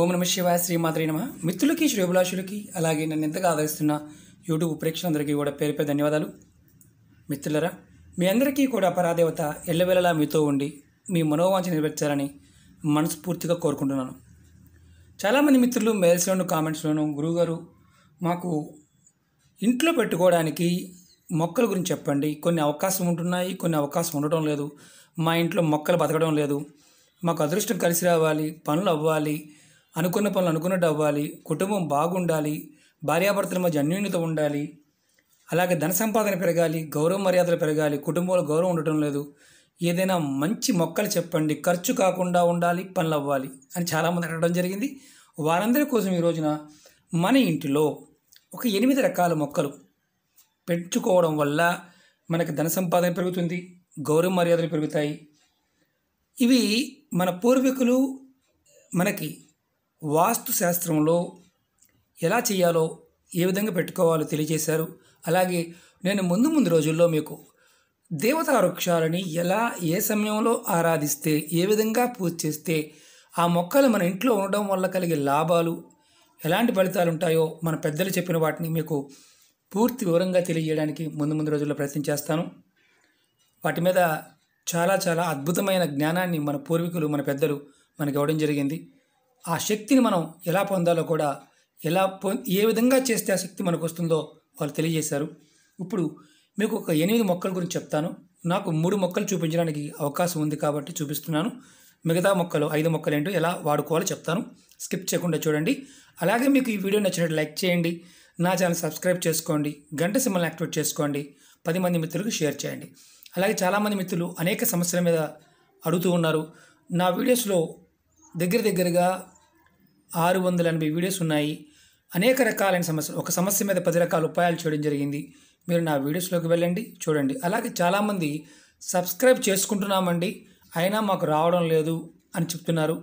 ఓం నమ శివాయ శ్రీమాత్రి నమ మిత్రులకి శ్రేభిలాషులకి అలాగే నన్ను ఎంతగా ఆదరిస్తున్న యూట్యూబ్ ప్రేక్షకులందరికీ కూడా పేరు పేరు ధన్యవాదాలు మిత్రులరా మీ అందరికీ కూడా పరాదేవత ఎల్లవేళలా మీతో ఉండి మీ మనోవాంఛ నెరవేర్చాలని మనస్ఫూర్తిగా కోరుకుంటున్నాను చాలామంది మిత్రులు మెయిల్స్లోను కామెంట్స్లోను గురువుగారు మాకు ఇంట్లో పెట్టుకోవడానికి మొక్కల గురించి చెప్పండి కొన్ని అవకాశం ఉంటున్నాయి కొన్ని అవకాశం ఉండటం లేదు మా ఇంట్లో మొక్కలు బతకడం లేదు మాకు అదృష్టం కలిసి రావాలి పనులు అవ్వాలి అనుకున్న పనులు అనుకున్నట్టు అవ్వాలి కుటుంబం బాగుండాలి భార్యాభర్తల మధ్య అన్యూన్యత ఉండాలి అలాగే ధన సంపాదన పెరగాలి గౌరవ మర్యాదలు పెరగాలి కుటుంబంలో గౌరవం ఉండటం లేదు ఏదైనా మంచి మొక్కలు చెప్పండి ఖర్చు కాకుండా ఉండాలి పనులు అవ్వాలి అని చాలామంది అడగడం జరిగింది వారందరి కోసం ఈ రోజున మన ఇంటిలో ఒక ఎనిమిది రకాల మొక్కలు పెంచుకోవడం వల్ల మనకు ధన సంపాదన పెరుగుతుంది గౌరవ మర్యాదలు పెరుగుతాయి ఇవి మన పూర్వీకులు మనకి వాస్తు శాస్త్రంలో ఎలా చేయాలో ఏ విధంగా పెట్టుకోవాలో తెలియజేశారు అలాగే నేను ముందు ముందు రోజుల్లో మీకు దేవతా వృక్షాలని ఎలా ఏ సమయంలో ఆరాధిస్తే ఏ విధంగా పూజ చేస్తే ఆ మొక్కలు మన ఇంట్లో ఉండడం వల్ల కలిగే లాభాలు ఎలాంటి ఫలితాలు ఉంటాయో మన పెద్దలు చెప్పిన వాటిని మీకు పూర్తి వివరంగా తెలియజేయడానికి ముందు ముందు రోజుల్లో ప్రయత్నం చేస్తాను వాటి మీద చాలా చాలా అద్భుతమైన జ్ఞానాన్ని మన పూర్వీకులు మన పెద్దలు మనకి ఇవ్వడం జరిగింది ఆ శక్తిని మనం ఎలా పొందాలో కూడా ఎలా పొ ఏ విధంగా చేస్తే ఆ శక్తి మనకు వస్తుందో వాళ్ళు తెలియజేశారు ఇప్పుడు మీకు ఒక ఎనిమిది మొక్కల గురించి చెప్తాను నాకు మూడు మొక్కలు చూపించడానికి అవకాశం ఉంది కాబట్టి చూపిస్తున్నాను మిగతా మొక్కలు ఐదు మొక్కలు ఏంటో ఎలా వాడుకోవాలో చెప్తాను స్కిప్ చేయకుండా చూడండి అలాగే మీకు ఈ వీడియో నచ్చినట్టు లైక్ చేయండి నా ఛానల్ సబ్స్క్రైబ్ చేసుకోండి గంట సింబల్ని యాక్టివేట్ చేసుకోండి పది మంది మిత్రులకు షేర్ చేయండి అలాగే చాలామంది మిత్రులు అనేక సమస్యల మీద అడుగుతూ ఉన్నారు నా వీడియోస్లో దగ్గర దగ్గరగా ఆరు వందల ఎనభై వీడియోస్ ఉన్నాయి అనేక రకాలైన సమస్యలు ఒక సమస్య మీద పది రకాల ఉపాయాలు చేయడం జరిగింది మీరు నా వీడియోస్లోకి వెళ్ళండి చూడండి అలాగే చాలామంది సబ్స్క్రైబ్ చేసుకుంటున్నామండి అయినా మాకు రావడం లేదు అని చెప్తున్నారు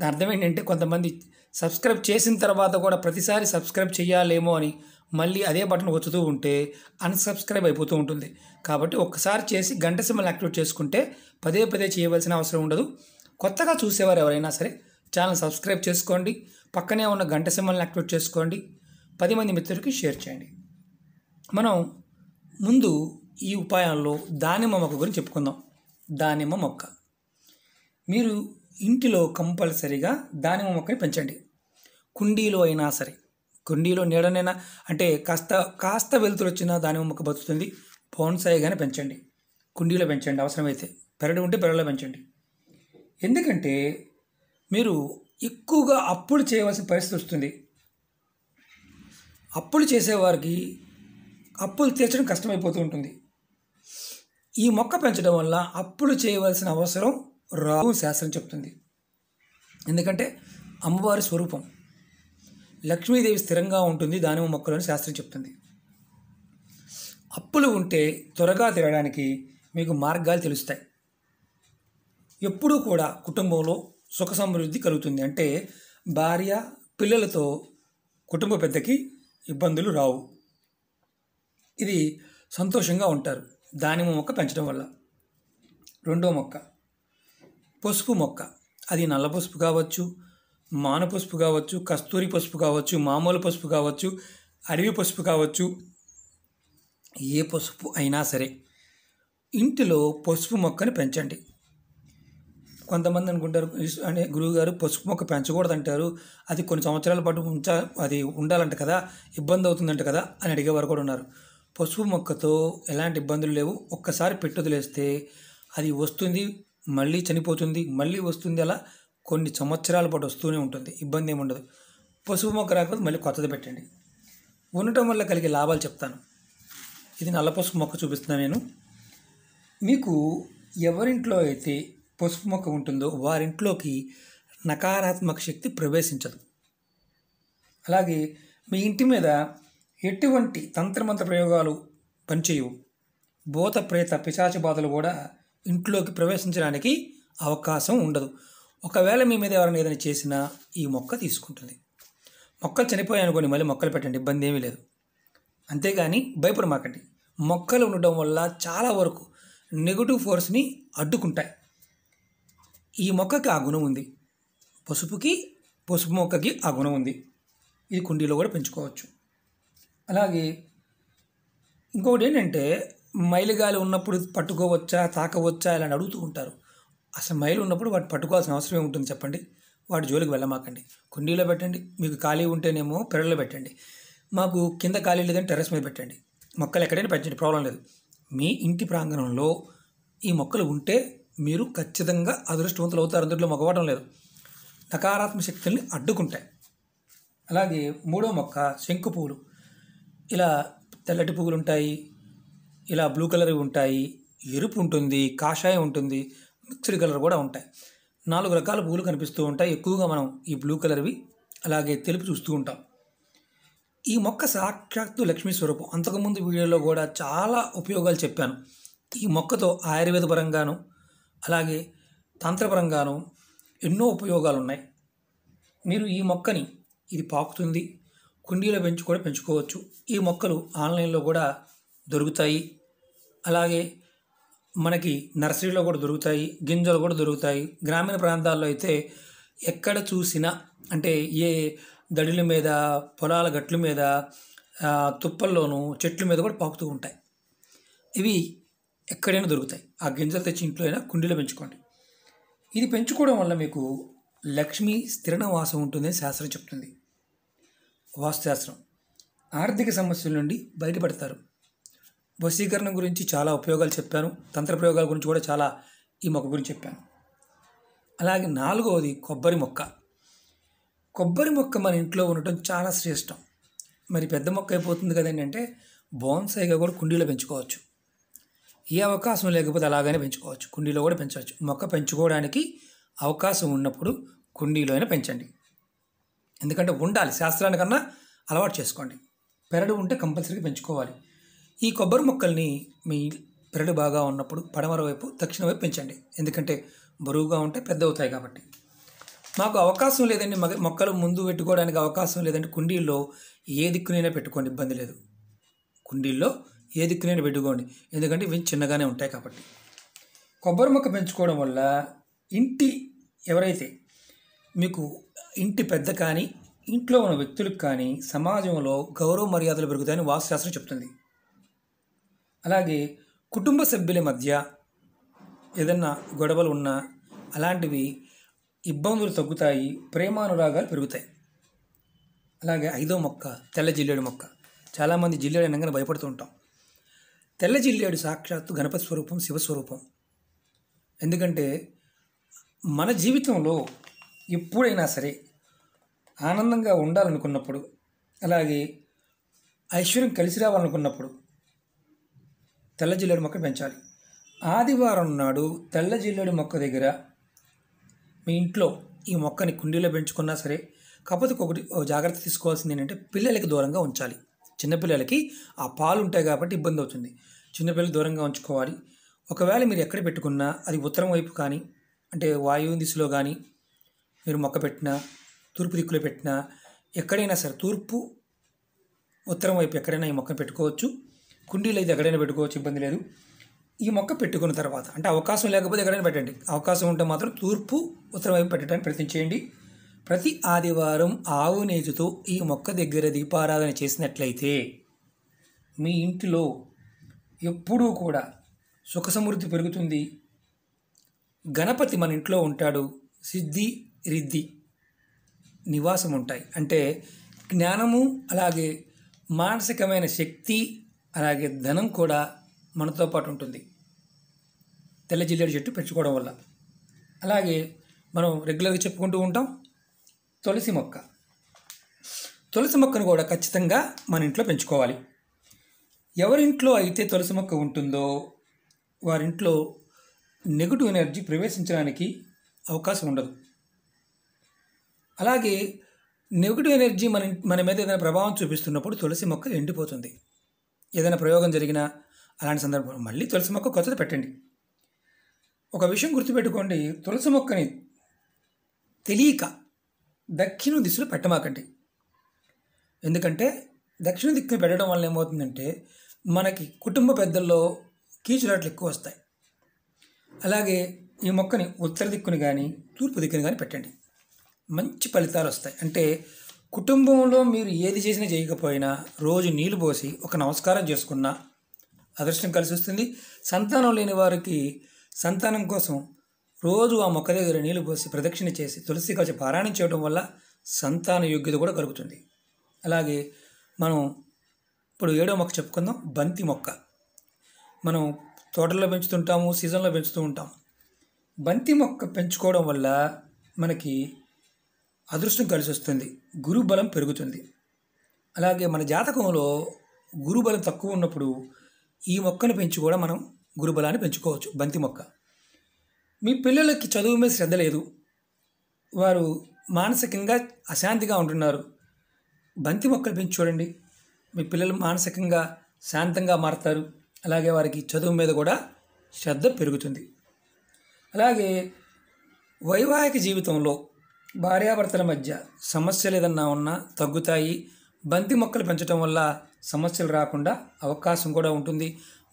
దాని అర్థం ఏంటంటే కొంతమంది సబ్స్క్రైబ్ చేసిన తర్వాత కూడా ప్రతిసారి సబ్స్క్రైబ్ చేయాలేమో అని మళ్ళీ అదే బటన్ వచ్చుతూ ఉంటే అన్సబ్స్క్రైబ్ అయిపోతూ ఉంటుంది కాబట్టి ఒక్కసారి చేసి గంట సిమ్మల్ని యాక్టివేట్ చేసుకుంటే పదే పదే చేయవలసిన అవసరం ఉండదు కొత్తగా చూసేవారు ఎవరైనా సరే ఛానల్ సబ్స్క్రైబ్ చేసుకోండి పక్కనే ఉన్న గంట సింబల్ని యాక్టివేట్ చేసుకోండి పది మంది మిత్రులకి షేర్ చేయండి మనం ముందు ఈ ఉపాయాల్లో దానిమ్మ మొక్క గురించి చెప్పుకుందాం దానిమ్మ మొక్క మీరు ఇంటిలో కంపల్సరీగా దానిమ్మ మొక్కని పెంచండి కుండీలో అయినా సరే కుండీలో నీడనైనా అంటే కాస్త కాస్త వెలుతురు వచ్చినా దానిమ్మ మొక్క బతుకుతుంది బోన్సాయిగానే పెంచండి కుండీలో పెంచండి అవసరమైతే పెరడు ఉంటే పెరడులో పెంచండి ఎందుకంటే మీరు ఎక్కువగా అప్పులు చేయవలసిన పరిస్థితి వస్తుంది అప్పులు చేసేవారికి అప్పులు తీర్చడం కష్టమైపోతూ ఉంటుంది ఈ మొక్క పెంచడం వల్ల అప్పులు చేయవలసిన అవసరం రావు శాస్త్రం చెప్తుంది ఎందుకంటే అమ్మవారి స్వరూపం లక్ష్మీదేవి స్థిరంగా ఉంటుంది దానిమ మొక్కలని శాస్త్రం చెప్తుంది అప్పులు ఉంటే త్వరగా తిరగడానికి మీకు మార్గాలు తెలుస్తాయి ఎప్పుడూ కూడా కుటుంబంలో సుఖ సమృద్ధి కలుగుతుంది అంటే భార్య పిల్లలతో కుటుంబ పెద్దకి ఇబ్బందులు రావు ఇది సంతోషంగా ఉంటారు దానిమ్మ మొక్క పెంచడం వల్ల రెండో మొక్క పసుపు మొక్క అది నల్ల పసుపు కావచ్చు మాన పసుపు కావచ్చు కస్తూరి పసుపు కావచ్చు మామూలు పసుపు కావచ్చు అడవి పసుపు కావచ్చు ఏ పసుపు అయినా సరే ఇంటిలో పసుపు మొక్కను పెంచండి కొంతమంది అనుకుంటారు అనే గురువు గారు పసుపు మొక్క పెంచకూడదు అంటారు అది కొన్ని సంవత్సరాల పాటు ఉంచా అది ఉండాలంట కదా ఇబ్బంది అవుతుందంట కదా అని అడిగేవారు కూడా ఉన్నారు పసుపు మొక్కతో ఎలాంటి ఇబ్బందులు లేవు ఒక్కసారి పెట్టుదలేస్తే అది వస్తుంది మళ్ళీ చనిపోతుంది మళ్ళీ వస్తుంది అలా కొన్ని సంవత్సరాల పాటు వస్తూనే ఉంటుంది ఇబ్బంది ఏమి ఉండదు పసుపు మొక్క రాకపోతే మళ్ళీ కొత్తది పెట్టండి ఉండటం వల్ల కలిగే లాభాలు చెప్తాను ఇది నల్ల పసుపు మొక్క చూపిస్తున్నాను నేను మీకు ఎవరింట్లో అయితే పసుపు మొక్క ఉంటుందో వారింట్లోకి నకారాత్మక శక్తి ప్రవేశించదు అలాగే మీ ఇంటి మీద ఎటువంటి తంత్రమంత్ర ప్రయోగాలు పనిచేయవు భూత ప్రేత పిశాచ బాధలు కూడా ఇంట్లోకి ప్రవేశించడానికి అవకాశం ఉండదు ఒకవేళ మీ మీద ఎవరైనా ఏదైనా చేసినా ఈ మొక్క తీసుకుంటుంది మొక్కలు చనిపోయాయి అనుకోని మళ్ళీ మొక్కలు పెట్టండి ఇబ్బంది ఏమీ లేదు అంతేగాని భయపడమాకండి మొక్కలు ఉండడం వల్ల చాలా వరకు నెగిటివ్ ఫోర్స్ని అడ్డుకుంటాయి ఈ మొక్కకి ఆ గుణం ఉంది పసుపుకి పసుపు మొక్కకి ఆ గుణం ఉంది ఇది కుండీలో కూడా పెంచుకోవచ్చు అలాగే ఇంకొకటి ఏంటంటే మైలుగాలి ఉన్నప్పుడు పట్టుకోవచ్చా తాకవచ్చా ఇలా అడుగుతూ ఉంటారు అసలు మైలు ఉన్నప్పుడు వాటి పట్టుకోవాల్సిన అవసరం ఏముంటుంది చెప్పండి వాటి జోలికి వెళ్ళమాకండి కుండీలో పెట్టండి మీకు ఖాళీ ఉంటేనేమో పెరల్లో పెట్టండి మాకు కింద ఖాళీ లేదని టెర్రస్ మీద పెట్టండి మొక్కలు ఎక్కడైనా పెంచండి ప్రాబ్లం లేదు మీ ఇంటి ప్రాంగణంలో ఈ మొక్కలు ఉంటే మీరు ఖచ్చితంగా అదృష్టవంతులు అవుతారు అందులో మగవాటం లేదు నకారాత్మక శక్తుల్ని అడ్డుకుంటాయి అలాగే మూడో మొక్క శంకు పువ్వులు ఇలా తెల్లటి పువ్వులు ఉంటాయి ఇలా బ్లూ కలర్ ఉంటాయి ఎరుపు ఉంటుంది కాషాయం ఉంటుంది మిక్స్డ్ కలర్ కూడా ఉంటాయి నాలుగు రకాల పువ్వులు కనిపిస్తూ ఉంటాయి ఎక్కువగా మనం ఈ బ్లూ కలర్వి అలాగే తెలుపు చూస్తూ ఉంటాం ఈ మొక్క సాక్షాత్తు లక్ష్మీ స్వరూపం అంతకుముందు వీడియోలో కూడా చాలా ఉపయోగాలు చెప్పాను ఈ మొక్కతో ఆయుర్వేద పరంగాను అలాగే తంత్రపరంగాను ఎన్నో ఉపయోగాలు ఉన్నాయి మీరు ఈ మొక్కని ఇది పాకుతుంది కుండీలో పెంచు కూడా పెంచుకోవచ్చు ఈ మొక్కలు ఆన్లైన్లో కూడా దొరుకుతాయి అలాగే మనకి నర్సరీలో కూడా దొరుకుతాయి గింజలు కూడా దొరుకుతాయి గ్రామీణ ప్రాంతాల్లో అయితే ఎక్కడ చూసినా అంటే ఏ దడుల మీద పొలాల గట్ల మీద తుప్పల్లోనూ చెట్ల మీద కూడా పాకుతూ ఉంటాయి ఇవి ఎక్కడైనా దొరుకుతాయి ఆ గింజలు తెచ్చి ఇంట్లో అయినా కుండీలో పెంచుకోండి ఇది పెంచుకోవడం వల్ల మీకు లక్ష్మి స్థిర నివాసం ఉంటుందని శాస్త్రం చెప్తుంది వాస్తుశాస్త్రం ఆర్థిక సమస్యల నుండి బయటపడతారు వశీకరణ గురించి చాలా ఉపయోగాలు చెప్పాను తంత్ర ప్రయోగాల గురించి కూడా చాలా ఈ మొక్క గురించి చెప్పాను అలాగే నాలుగవది కొబ్బరి మొక్క కొబ్బరి మొక్క మన ఇంట్లో ఉండటం చాలా శ్రేష్టం మరి పెద్ద మొక్క అయిపోతుంది కదండి అంటే బోన్సాయిగా కూడా కుండీలో పెంచుకోవచ్చు ఏ అవకాశం లేకపోతే అలాగనే పెంచుకోవచ్చు కుండీలో కూడా పెంచవచ్చు మొక్క పెంచుకోవడానికి అవకాశం ఉన్నప్పుడు కుండీలో అయినా పెంచండి ఎందుకంటే ఉండాలి శాస్త్రానికన్నా అలవాటు చేసుకోండి పెరడు ఉంటే కంపల్సరీగా పెంచుకోవాలి ఈ కొబ్బరి మొక్కల్ని మీ పెరడు బాగా ఉన్నప్పుడు పడమర వైపు దక్షిణ వైపు పెంచండి ఎందుకంటే బరువుగా ఉంటే పెద్ద అవుతాయి కాబట్టి మాకు అవకాశం లేదండి మగ మొక్కలు ముందు పెట్టుకోవడానికి అవకాశం లేదంటే కుండీల్లో ఏ దిక్కునైనా పెట్టుకోండి ఇబ్బంది లేదు కుండీల్లో ఏ దిక్కునైనా పెట్టుకోండి ఎందుకంటే ఇవి చిన్నగానే ఉంటాయి కాబట్టి కొబ్బరి మొక్క పెంచుకోవడం వల్ల ఇంటి ఎవరైతే మీకు ఇంటి పెద్ద కానీ ఇంట్లో ఉన్న వ్యక్తులకు కానీ సమాజంలో గౌరవ మర్యాదలు పెరుగుతాయని వాస్తుశాస్త్రం చెప్తుంది అలాగే కుటుంబ సభ్యుల మధ్య ఏదన్నా గొడవలు ఉన్నా అలాంటివి ఇబ్బందులు తగ్గుతాయి ప్రేమానురాగాలు పెరుగుతాయి అలాగే ఐదో మొక్క తెల్ల జిల్లేడు మొక్క చాలామంది జిల్లేడు అనగానే భయపడుతూ ఉంటాం తెల్లజిల్లాడు సాక్షాత్తు గణపతి స్వరూపం శివస్వరూపం ఎందుకంటే మన జీవితంలో ఎప్పుడైనా సరే ఆనందంగా ఉండాలనుకున్నప్పుడు అలాగే ఐశ్వర్యం కలిసి రావాలనుకున్నప్పుడు తెల్ల జిల్లాడు మొక్క పెంచాలి ఆదివారం నాడు తెల్ల జిల్లేడు మొక్క దగ్గర మీ ఇంట్లో ఈ మొక్కని కుండీలో పెంచుకున్నా సరే కాకపోతే ఒకటి జాగ్రత్త తీసుకోవాల్సింది ఏంటంటే పిల్లలకి దూరంగా ఉంచాలి చిన్నపిల్లలకి ఆ పాలు ఉంటాయి కాబట్టి ఇబ్బంది అవుతుంది చిన్నపిల్లలు దూరంగా ఉంచుకోవాలి ఒకవేళ మీరు ఎక్కడ పెట్టుకున్నా అది ఉత్తరం వైపు కానీ అంటే వాయువు దిశలో కానీ మీరు మొక్క పెట్టినా తూర్పు దిక్కులో పెట్టినా ఎక్కడైనా సరే తూర్పు ఉత్తరం వైపు ఎక్కడైనా ఈ మొక్కను పెట్టుకోవచ్చు కుండీలు అయితే ఎక్కడైనా పెట్టుకోవచ్చు ఇబ్బంది లేదు ఈ మొక్క పెట్టుకున్న తర్వాత అంటే అవకాశం లేకపోతే ఎక్కడైనా పెట్టండి అవకాశం ఉంటే మాత్రం తూర్పు ఉత్తరం వైపు పెట్టడానికి ప్రయత్నం చేయండి ప్రతి ఆదివారం ఆవు నేతితో ఈ మొక్క దగ్గర దీపారాధన చేసినట్లయితే మీ ఇంటిలో ఎప్పుడూ కూడా సుఖ సమృద్ధి పెరుగుతుంది గణపతి మన ఇంట్లో ఉంటాడు సిద్ధి రిద్ధి నివాసం ఉంటాయి అంటే జ్ఞానము అలాగే మానసికమైన శక్తి అలాగే ధనం కూడా మనతో పాటు ఉంటుంది తెల్ల జిల్లేడు చెట్టు పెంచుకోవడం వల్ల అలాగే మనం రెగ్యులర్గా చెప్పుకుంటూ ఉంటాం తులసి మొక్క తులసి మొక్కను కూడా ఖచ్చితంగా మన ఇంట్లో పెంచుకోవాలి ఎవరింట్లో అయితే తులసి మొక్క ఉంటుందో వారింట్లో నెగిటివ్ ఎనర్జీ ప్రవేశించడానికి అవకాశం ఉండదు అలాగే నెగిటివ్ ఎనర్జీ మన మన మీద ఏదైనా ప్రభావం చూపిస్తున్నప్పుడు తులసి మొక్క ఎండిపోతుంది ఏదైనా ప్రయోగం జరిగినా అలాంటి సందర్భంలో మళ్ళీ తులసి మొక్క కొత్తది పెట్టండి ఒక విషయం గుర్తుపెట్టుకోండి తులసి మొక్కని తెలియక దక్షిణ దిశలో పెట్టమాకండి ఎందుకంటే దక్షిణ దిక్కుని పెట్టడం వల్ల ఏమవుతుందంటే మనకి కుటుంబ పెద్దల్లో కీచురాట్లు ఎక్కువ వస్తాయి అలాగే ఈ మొక్కని ఉత్తర దిక్కుని కానీ తూర్పు దిక్కుని కానీ పెట్టండి మంచి ఫలితాలు వస్తాయి అంటే కుటుంబంలో మీరు ఏది చేసినా చేయకపోయినా రోజు నీళ్లు పోసి ఒక నమస్కారం చేసుకున్నా అదృష్టం కలిసి వస్తుంది సంతానం లేని వారికి సంతానం కోసం రోజు ఆ మొక్క దగ్గర నీళ్లు పోసి ప్రదక్షిణ చేసి తులసి కలిసి పారాయణం చేయడం వల్ల సంతాన యోగ్యత కూడా కలుగుతుంది అలాగే మనం ఇప్పుడు ఏడో మొక్క చెప్పుకుందాం బంతి మొక్క మనం తోటల్లో పెంచుతుంటాము సీజన్లో పెంచుతూ ఉంటాము బంతి మొక్క పెంచుకోవడం వల్ల మనకి అదృష్టం కలిసి వస్తుంది గురు బలం పెరుగుతుంది అలాగే మన జాతకంలో గురుబలం తక్కువ ఉన్నప్పుడు ఈ మొక్కను పెంచి కూడా మనం గురుబలాన్ని పెంచుకోవచ్చు బంతి మొక్క మీ పిల్లలకి చదువు మీద శ్రద్ధ లేదు వారు మానసికంగా అశాంతిగా ఉంటున్నారు బంతి మొక్కలు పెంచి చూడండి మీ పిల్లలు మానసికంగా శాంతంగా మారుతారు అలాగే వారికి చదువు మీద కూడా శ్రద్ధ పెరుగుతుంది అలాగే వైవాహిక జీవితంలో భార్యాభర్తల మధ్య సమస్యలు ఏదన్నా ఉన్నా తగ్గుతాయి బంతి మొక్కలు పెంచడం వల్ల సమస్యలు రాకుండా అవకాశం కూడా ఉంటుంది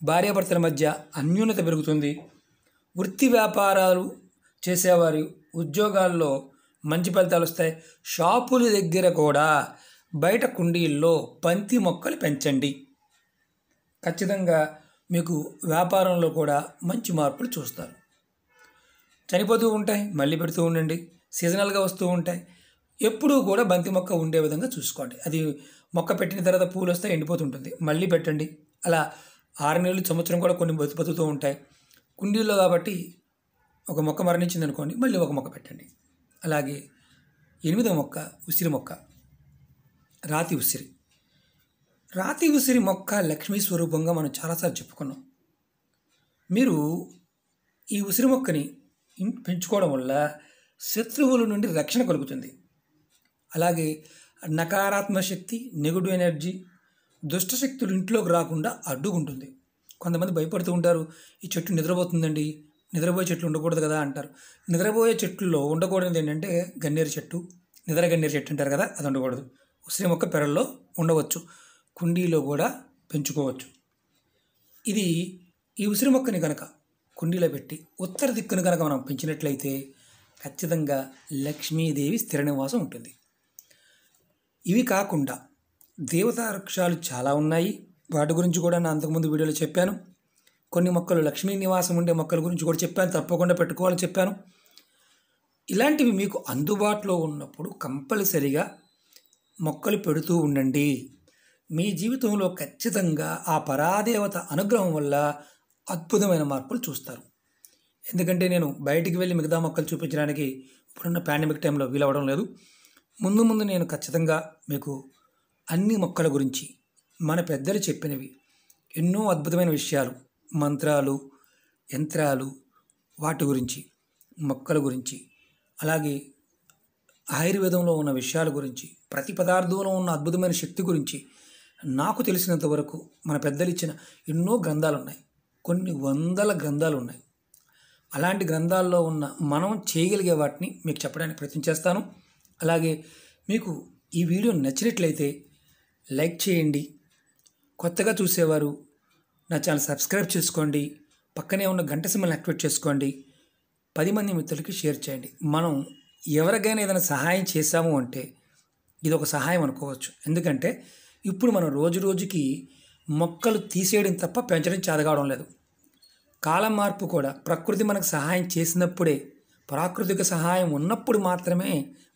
భార్యాభర్తల మధ్య అన్యూనత పెరుగుతుంది వృత్తి వ్యాపారాలు చేసేవారి ఉద్యోగాల్లో మంచి ఫలితాలు వస్తాయి షాపుల దగ్గర కూడా బయట కుండీల్లో బంతి మొక్కలు పెంచండి ఖచ్చితంగా మీకు వ్యాపారంలో కూడా మంచి మార్పులు చూస్తారు చనిపోతూ ఉంటాయి మళ్ళీ పెడుతూ ఉండండి సీజనల్గా వస్తూ ఉంటాయి ఎప్పుడూ కూడా బంతి మొక్క ఉండే విధంగా చూసుకోండి అది మొక్క పెట్టిన తర్వాత పూలు వస్తే ఎండిపోతుంటుంది మళ్ళీ పెట్టండి అలా ఆరు నెలలు సంవత్సరం కూడా కొన్ని బతుకుతూ ఉంటాయి కుండీల్లో కాబట్టి ఒక మొక్క మరణించింది అనుకోండి మళ్ళీ ఒక మొక్క పెట్టండి అలాగే ఎనిమిదవ మొక్క ఉసిరి మొక్క రాతి ఉసిరి రాతి ఉసిరి మొక్క లక్ష్మీ స్వరూపంగా మనం చాలాసార్లు చెప్పుకున్నాం మీరు ఈ ఉసిరి మొక్కని పెంచుకోవడం వల్ల శత్రువుల నుండి రక్షణ కలుగుతుంది అలాగే నకారాత్మక శక్తి నెగుడు ఎనర్జీ దుష్ట శక్తులు ఇంట్లోకి రాకుండా అడ్డుకుంటుంది కొంతమంది భయపడుతూ ఉంటారు ఈ చెట్టు నిద్రపోతుందండి నిద్రపోయే చెట్లు ఉండకూడదు కదా అంటారు నిద్రపోయే చెట్లలో ఉండకూడదు ఏంటంటే గన్నేరు చెట్టు నిద్ర గన్నేరు చెట్టు అంటారు కదా అది ఉండకూడదు ఉసిరి మొక్క పెరల్లో ఉండవచ్చు కుండీలో కూడా పెంచుకోవచ్చు ఇది ఈ ఉసిరి మొక్కని కనుక కుండీలో పెట్టి ఉత్తర దిక్కును కనుక మనం పెంచినట్లయితే ఖచ్చితంగా లక్ష్మీదేవి స్థిర నివాసం ఉంటుంది ఇవి కాకుండా దేవతా వృక్షాలు చాలా ఉన్నాయి వాటి గురించి కూడా నేను అంతకుముందు వీడియోలో చెప్పాను కొన్ని మొక్కలు లక్ష్మీ నివాసం ఉండే మొక్కల గురించి కూడా చెప్పాను తప్పకుండా పెట్టుకోవాలని చెప్పాను ఇలాంటివి మీకు అందుబాటులో ఉన్నప్పుడు కంపల్సరిగా మొక్కలు పెడుతూ ఉండండి మీ జీవితంలో ఖచ్చితంగా ఆ పరాదేవత అనుగ్రహం వల్ల అద్భుతమైన మార్పులు చూస్తారు ఎందుకంటే నేను బయటికి వెళ్ళి మిగతా మొక్కలు చూపించడానికి ఇప్పుడున్న పాండమిక్ టైంలో వీలవడం లేదు ముందు ముందు నేను ఖచ్చితంగా మీకు అన్ని మొక్కల గురించి మన పెద్దలు చెప్పినవి ఎన్నో అద్భుతమైన విషయాలు మంత్రాలు యంత్రాలు వాటి గురించి మొక్కల గురించి అలాగే ఆయుర్వేదంలో ఉన్న విషయాల గురించి ప్రతి పదార్థంలో ఉన్న అద్భుతమైన శక్తి గురించి నాకు తెలిసినంత వరకు మన పెద్దలు ఇచ్చిన ఎన్నో గ్రంథాలు ఉన్నాయి కొన్ని వందల గ్రంథాలు ఉన్నాయి అలాంటి గ్రంథాల్లో ఉన్న మనం చేయగలిగే వాటిని మీకు చెప్పడానికి ప్రయత్నం చేస్తాను అలాగే మీకు ఈ వీడియో నచ్చినట్లయితే లైక్ చేయండి కొత్తగా చూసేవారు నా ఛానల్ సబ్స్క్రైబ్ చేసుకోండి పక్కనే ఉన్న గంట సిమ్మల్ని యాక్టివేట్ చేసుకోండి పది మంది మిత్రులకి షేర్ చేయండి మనం ఎవరికైనా ఏదైనా సహాయం చేశాము అంటే ఇది ఒక సహాయం అనుకోవచ్చు ఎందుకంటే ఇప్పుడు మనం రోజు రోజుకి మొక్కలు తీసేయడం తప్ప పెంచడం చదగడం లేదు కాలం మార్పు కూడా ప్రకృతి మనకు సహాయం చేసినప్పుడే ప్రాకృతిక సహాయం ఉన్నప్పుడు మాత్రమే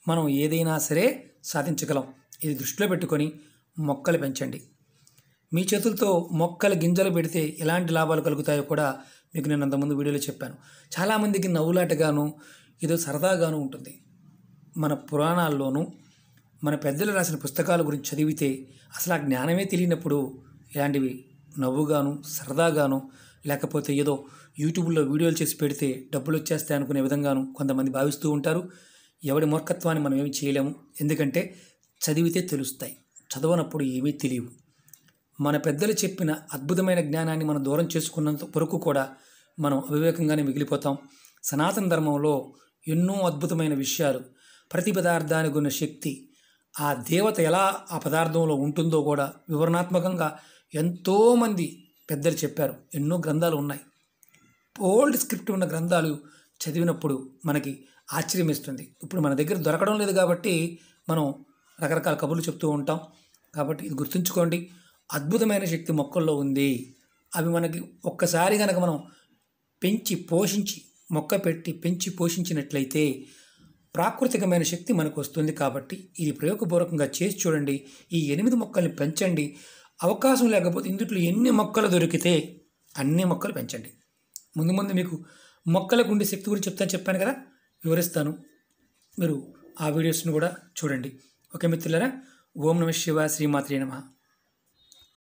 మనం ఏదైనా సరే సాధించగలం ఇది దృష్టిలో పెట్టుకొని మొక్కలు పెంచండి మీ చేతులతో మొక్కల గింజలు పెడితే ఎలాంటి లాభాలు కలుగుతాయో కూడా మీకు నేను అంతకుముందు వీడియోలో చెప్పాను చాలామందికి నవ్వులాటగాను ఏదో సరదాగాను ఉంటుంది మన పురాణాల్లోనూ మన పెద్దలు రాసిన పుస్తకాల గురించి చదివితే అసలు ఆ జ్ఞానమే తెలియనప్పుడు ఇలాంటివి నవ్వుగాను సరదాగాను లేకపోతే ఏదో యూట్యూబ్లో వీడియోలు చేసి పెడితే డబ్బులు వచ్చేస్తాయి అనుకునే విధంగాను కొంతమంది భావిస్తూ ఉంటారు ఎవడి మూర్ఖత్వాన్ని మనం ఏమి చేయలేము ఎందుకంటే చదివితే తెలుస్తాయి చదవనప్పుడు ఏమీ తెలియవు మన పెద్దలు చెప్పిన అద్భుతమైన జ్ఞానాన్ని మనం దూరం చేసుకున్నంత వరకు కూడా మనం అవివేకంగానే మిగిలిపోతాం సనాతన ధర్మంలో ఎన్నో అద్భుతమైన విషయాలు ప్రతి పదార్థానికి ఉన్న శక్తి ఆ దేవత ఎలా ఆ పదార్థంలో ఉంటుందో కూడా వివరణాత్మకంగా ఎంతోమంది పెద్దలు చెప్పారు ఎన్నో గ్రంథాలు ఉన్నాయి ఓల్డ్ స్క్రిప్ట్ ఉన్న గ్రంథాలు చదివినప్పుడు మనకి ఆశ్చర్యమిస్తుంది ఇప్పుడు మన దగ్గర దొరకడం లేదు కాబట్టి మనం రకరకాల కబుర్లు చెప్తూ ఉంటాం కాబట్టి ఇది గుర్తుంచుకోండి అద్భుతమైన శక్తి మొక్కల్లో ఉంది అవి మనకి ఒక్కసారి కనుక మనం పెంచి పోషించి మొక్క పెట్టి పెంచి పోషించినట్లయితే ప్రాకృతికమైన శక్తి మనకు వస్తుంది కాబట్టి ఇది ప్రయోగపూర్వకంగా చేసి చూడండి ఈ ఎనిమిది మొక్కల్ని పెంచండి అవకాశం లేకపోతే ఇందుట్లో ఎన్ని మొక్కలు దొరికితే అన్ని మొక్కలు పెంచండి ముందు ముందు మీకు మొక్కలకు ఉండే శక్తి గురించి చెప్తాను చెప్పాను కదా వివరిస్తాను మీరు ఆ వీడియోస్ను కూడా చూడండి ఓకే మిత్రులరా ఓం నమ శివ శ్రీమాత్రి నమ